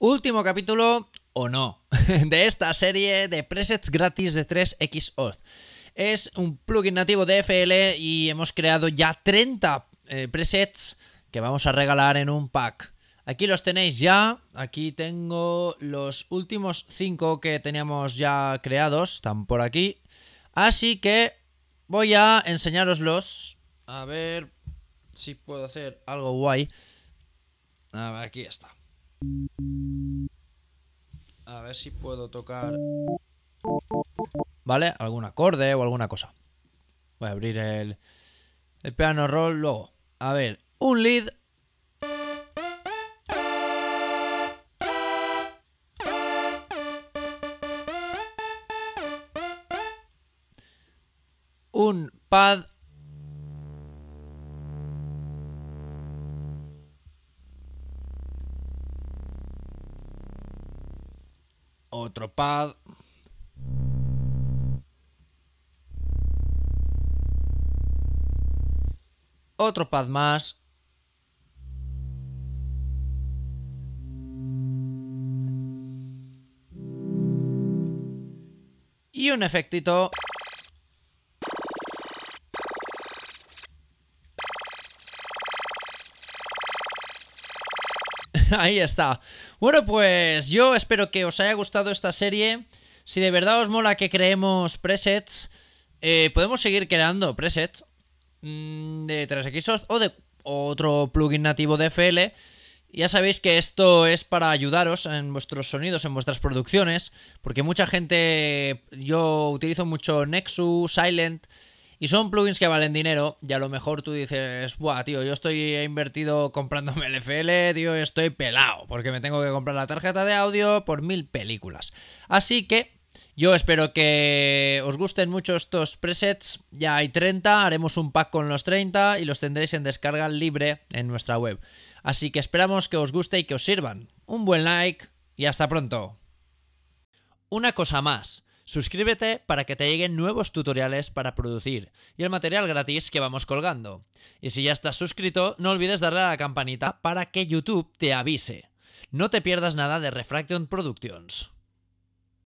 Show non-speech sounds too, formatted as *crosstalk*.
Último capítulo, o no, *laughs* de esta serie de presets gratis de 3xOauth. Es un plugin nativo de FL y hemos creado ya 30 eh, presets que vamos a regalar en un pack. Aquí los tenéis ya, aquí tengo los últimos 5 que teníamos ya creados, están por aquí. Así que voy a enseñaroslos, a ver si puedo hacer algo guay. A ah, ver, aquí está. A ver si puedo tocar... ¿Vale? Algún acorde o alguna cosa. Voy a abrir el, el piano roll luego. A ver, un lead un pad Otro pad. Otro pad más. Y un efectito *laughs* Ahí está. Bueno, pues yo espero que os haya gustado esta serie. Si de verdad os mola que creemos presets, eh, podemos seguir creando presets mm, de 3X o de otro plugin nativo de FL. Ya sabéis que esto es para ayudaros en vuestros sonidos, en vuestras producciones, porque mucha gente, yo utilizo mucho Nexus, Silent, y son plugins que valen dinero y a lo mejor tú dices, buah, tío, yo estoy invertido comprándome el FL, tío, estoy pelado, porque me tengo que comprar la tarjeta de audio por mil películas. Así que yo espero que os gusten mucho estos presets. Ya hay 30, haremos un pack con los 30 y los tendréis en descarga libre en nuestra web. Así que esperamos que os guste y que os sirvan. Un buen like y hasta pronto. Una cosa más. Suscríbete para que te lleguen nuevos tutoriales para producir y el material gratis que vamos colgando. Y si ya estás suscrito, no olvides darle a la campanita para que YouTube te avise. No te pierdas nada de Refraction Productions.